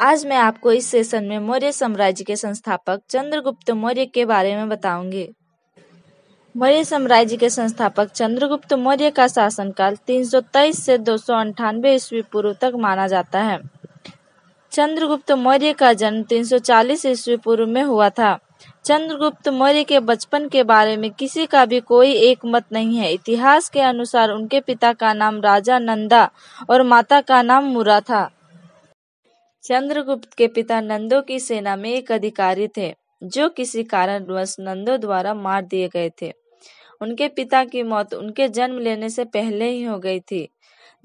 आज मैं आपको इस सेशन में मौर्य साम्राज्य के संस्थापक चंद्रगुप्त मौर्य के बारे में बताऊंगी मौर्य साम्राज्य के संस्थापक चंद्रगुप्त मौर्य का शासनकाल 323 से दो ईस्वी पूर्व तक माना जाता है चंद्रगुप्त मौर्य का जन्म 340 ईस्वी पूर्व में हुआ था चंद्रगुप्त मौर्य के बचपन के बारे में किसी का भी कोई एक मत नहीं है इतिहास के अनुसार उनके पिता का नाम राजा नंदा और माता का नाम मुरा था चंद्रगुप्त के पिता नंदो की सेना में एक अधिकारी थे जो किसी कारणवश नंदो द्वारा मार दिए गए थे उनके पिता की मौत उनके जन्म लेने से पहले ही हो गई थी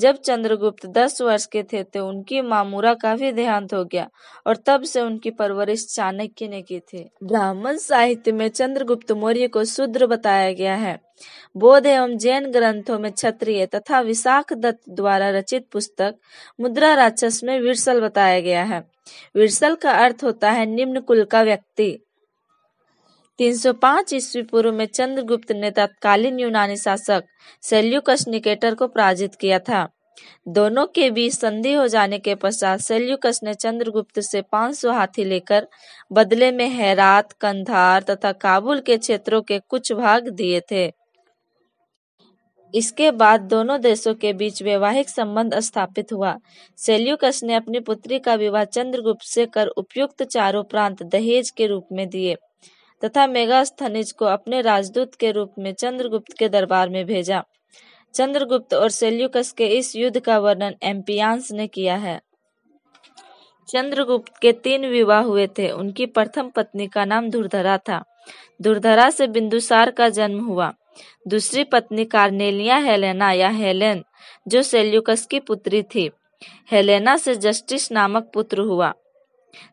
जब चंद्रगुप्त दस वर्ष के थे तो उनकी मामूरा काफी देहांत हो गया और तब से उनकी परवरिश चाणक्य ने की थी ब्राह्मण साहित्य में चंद्रगुप्त मौर्य को शूद्र बताया गया है बोध एवं जैन ग्रंथों में क्षत्रिय तथा विशाख दत्त द्वारा रचित पुस्तक मुद्रा राक्षस में विरसल बताया गया है विरसल का अर्थ होता है निम्न कुल का व्यक्ति तीन सौ पांच ईस्वी पूर्व में चंद्रगुप्त ने तत्कालीन यूनानी शासक सेल्यूकस निकेटर को पराजित किया था दोनों के बीच संधि हो जाने के पश्चात सेल्यूकस ने चंद्रगुप्त से 500 हाथी लेकर बदले में हैरात कंधार तथा काबुल के क्षेत्रों के कुछ भाग दिए थे इसके बाद दोनों देशों के बीच वैवाहिक संबंध स्थापित हुआ सेल्यूकस ने अपनी पुत्री का विवाह चंद्रगुप्त से कर उपयुक्त चारों प्रांत दहेज के रूप में दिए तथा मेगास्थनिज को अपने राजदूत के रूप में चंद्रगुप्त के दरबार में भेजा चंद्रगुप्त और सेल्यूकस के इस युद्ध का वर्णन एम्पियांस ने किया है चंद्रगुप्त के तीन विवाह हुए थे उनकी प्रथम पत्नी का नाम धुरधरा था धुरधरा से बिंदुसार का जन्म हुआ दूसरी पत्नी कार्नेलिया हेलेना या हेलेन जो सेल्यूकस की पुत्री थी हेलेना से जस्टिस नामक पुत्र हुआ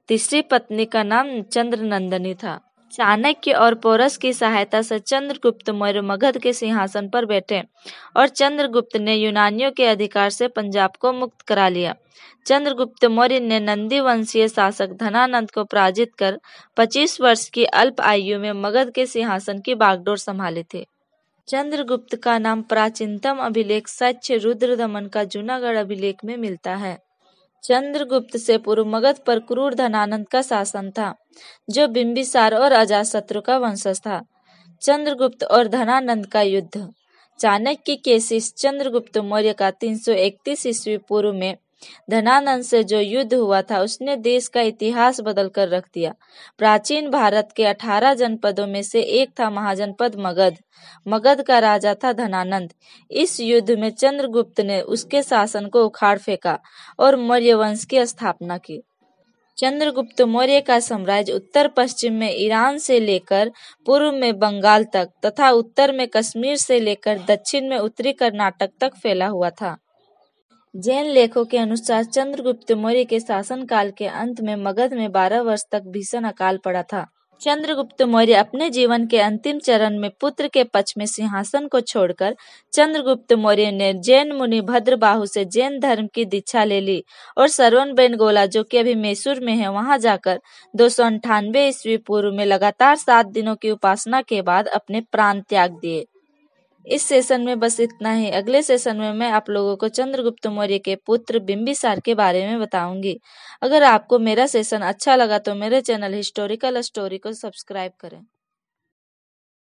तीसरी पत्नी का नाम चंद्रनंदनी था चाणक्य और पोरस की सहायता से चंद्रगुप्त मौर्य मगध के सिंहासन पर बैठे और चंद्रगुप्त ने यूनानियों के अधिकार से पंजाब को मुक्त करा लिया चंद्रगुप्त मौर्य ने नंदी वंशीय शासक धनानंद को पराजित कर 25 वर्ष की अल्प आयु में मगध के सिंहासन की बागडोर संभाली थी चंद्रगुप्त का नाम प्राचीनतम अभिलेख सच रुद्र दमन का जूनागढ़ अभिलेख में मिलता है चंद्रगुप्त से पूर्व मगध पर क्रूर धनानंद का शासन था जो बिंबिसार और अजातशत्रु का वंशज था चंद्रगुप्त और धनानंद का युद्ध चाणक्य के शिष्य चंद्रगुप्त मौर्य का 331 ईस्वी पूर्व में धनानंद से जो युद्ध हुआ था उसने देश का इतिहास बदल कर रख दिया प्राचीन भारत के अठारह जनपदों में से एक था महाजनपद मगध मगध का राजा था धनानंद इस युद्ध में चंद्रगुप्त ने उसके शासन को उखाड़ फेंका और मौर्य वंश की स्थापना की चंद्रगुप्त मौर्य का साम्राज्य उत्तर पश्चिम में ईरान से लेकर पूर्व में बंगाल तक तथा उत्तर में कश्मीर से लेकर दक्षिण में उत्तरी कर्नाटक तक फैला हुआ था जैन लेखों के अनुसार चंद्रगुप्त मौर्य के शासनकाल के अंत में मगध में बारह वर्ष तक भीषण अकाल पड़ा था चंद्रगुप्त मौर्य अपने जीवन के अंतिम चरण में पुत्र के पक्ष में सिंहासन को छोड़कर चंद्रगुप्त मौर्य ने जैन मुनि भद्रबाहु से जैन धर्म की दीक्षा ले ली और सरवन बेनगोला जो कि अभी मैसूर में है वहां जाकर दो सौ ईस्वी पूर्व में लगातार सात दिनों की उपासना के बाद अपने प्राण त्याग दिए इस सेशन में बस इतना ही अगले सेशन में मैं आप लोगों को चंद्रगुप्त मौर्य के पुत्र बिंबिसार के बारे में बताऊंगी अगर आपको मेरा सेशन अच्छा लगा तो मेरे चैनल हिस्टोरिकल स्टोरी को सब्सक्राइब करें